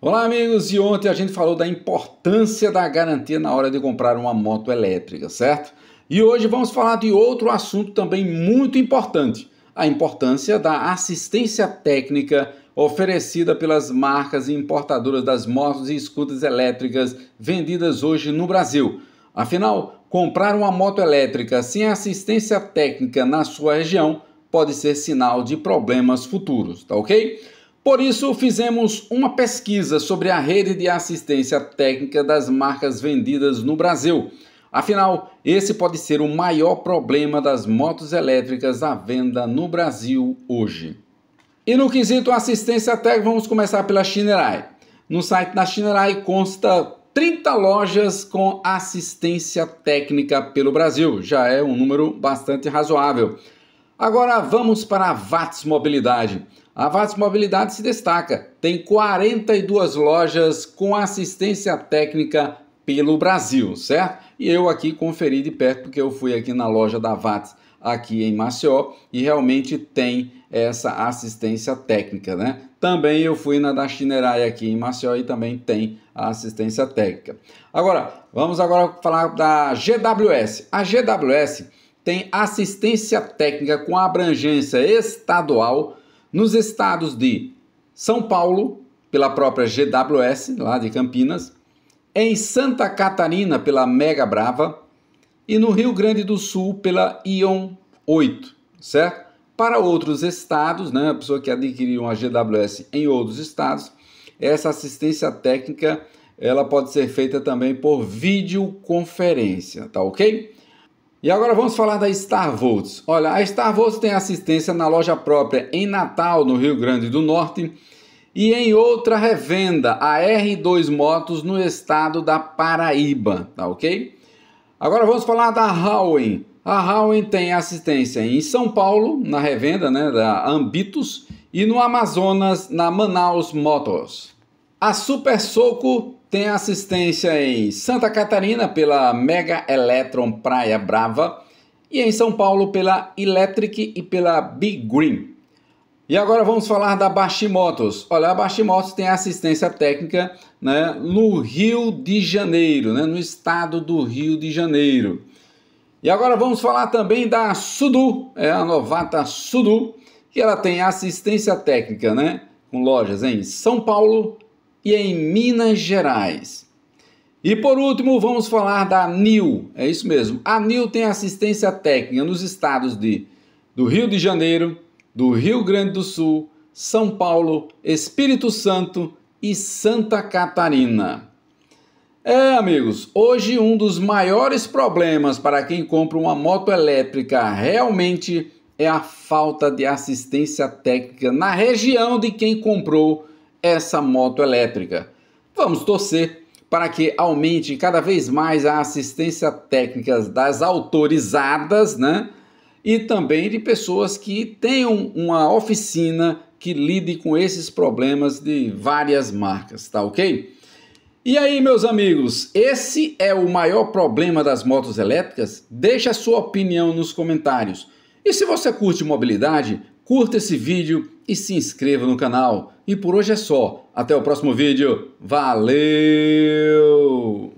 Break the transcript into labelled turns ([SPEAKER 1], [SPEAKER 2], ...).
[SPEAKER 1] Olá, amigos! E ontem a gente falou da importância da garantia na hora de comprar uma moto elétrica, certo? E hoje vamos falar de outro assunto também muito importante: a importância da assistência técnica oferecida pelas marcas importadoras das motos e scooters elétricas vendidas hoje no Brasil. Afinal, comprar uma moto elétrica sem assistência técnica na sua região pode ser sinal de problemas futuros, tá ok? Por isso, fizemos uma pesquisa sobre a rede de assistência técnica das marcas vendidas no Brasil. Afinal, esse pode ser o maior problema das motos elétricas à venda no Brasil hoje. E no quesito assistência técnica, vamos começar pela Shinerai. No site da Shinerai consta 30 lojas com assistência técnica pelo Brasil, já é um número bastante razoável. Agora vamos para a VATS Mobilidade. A VATS Mobilidade se destaca, tem 42 lojas com assistência técnica pelo Brasil, certo? E eu aqui conferi de perto, porque eu fui aqui na loja da VATS aqui em Maceió e realmente tem essa assistência técnica, né? Também eu fui na da Chinerai aqui em Maceió e também tem a assistência técnica. Agora, vamos agora falar da GWS. A GWS tem assistência técnica com abrangência estadual nos estados de São Paulo, pela própria GWS, lá de Campinas, em Santa Catarina, pela Mega Brava, e no Rio Grande do Sul, pela Ion 8, certo? Para outros estados, né, a pessoa que adquiriu uma GWS em outros estados, essa assistência técnica ela pode ser feita também por videoconferência, tá ok? E agora vamos falar da Starvolts. Olha, a Starvolts tem assistência na loja própria em Natal, no Rio Grande do Norte, e em outra revenda, a R2 Motos, no estado da Paraíba, tá ok? Agora vamos falar da Howen. A Howen tem assistência em São Paulo, na revenda né, da Ambitus, e no Amazonas, na Manaus Motors. A Super Soco tem assistência em Santa Catarina pela Mega Electron Praia Brava e em São Paulo pela Electric e pela Big Green. E agora vamos falar da Motos Olha, a Motos tem assistência técnica né, no Rio de Janeiro, né, no estado do Rio de Janeiro. E agora vamos falar também da Sudu, é a novata Sudu, que ela tem assistência técnica, né, com lojas em São Paulo, e em Minas Gerais. E por último, vamos falar da ANIL. É isso mesmo. A ANIL tem assistência técnica nos estados de do Rio de Janeiro, do Rio Grande do Sul, São Paulo, Espírito Santo e Santa Catarina. É, amigos, hoje um dos maiores problemas para quem compra uma moto elétrica realmente é a falta de assistência técnica na região de quem comprou essa moto elétrica. Vamos torcer para que aumente cada vez mais a assistência técnica das autorizadas, né? E também de pessoas que tenham uma oficina que lide com esses problemas de várias marcas, tá ok? E aí, meus amigos, esse é o maior problema das motos elétricas? Deixe a sua opinião nos comentários. E se você curte mobilidade, curta esse vídeo e se inscreva no canal. E por hoje é só. Até o próximo vídeo. Valeu!